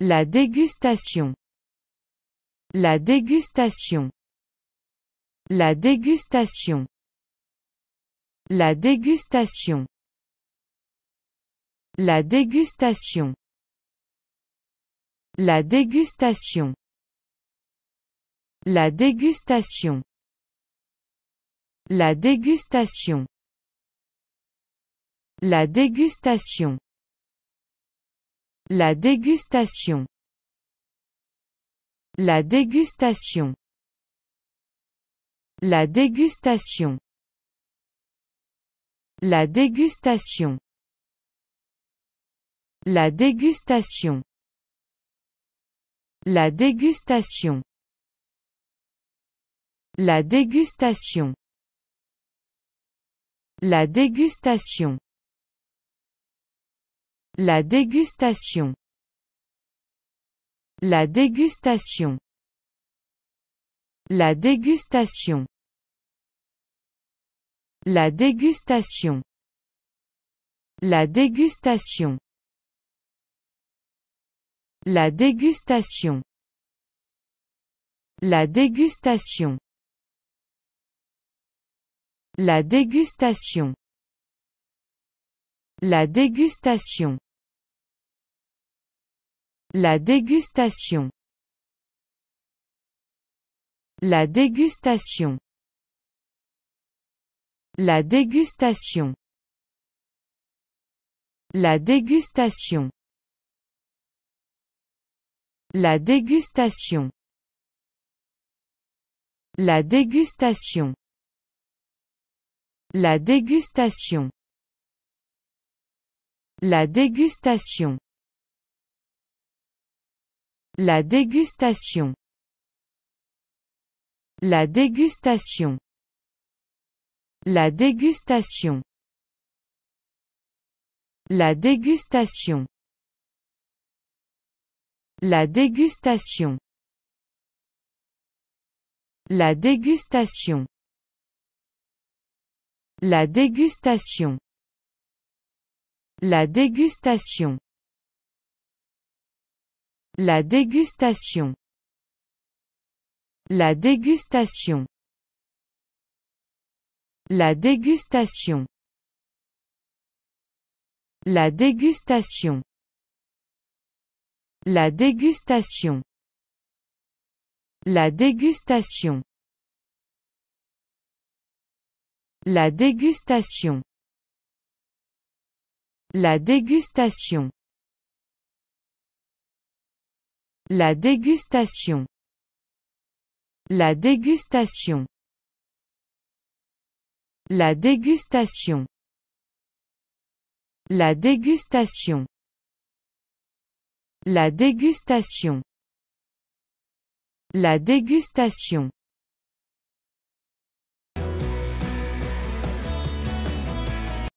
La dégustation. La dégustation. La dégustation. La dégustation. La dégustation. La dégustation. La dégustation. La dégustation. La dégustation. La dégustation. La dégustation. La dégustation. La dégustation. La dégustation. La dégustation. La dégustation. La dégustation. La dégustation. La dégustation. La dégustation. La dégustation. La dégustation. La dégustation. La dégustation. La dégustation. La dégustation. La dégustation. La dégustation. La dégustation. La dégustation. La dégustation. La dégustation. La dégustation. La dégustation. La dégustation. La dégustation. La dégustation. La dégustation. La dégustation. La dégustation. La dégustation. La dégustation. La dégustation. La dégustation. La dégustation. La dégustation. La dégustation. La dégustation. La dégustation. La dégustation. La dégustation. La dégustation. La dégustation. La dégustation. La dégustation. La dégustation.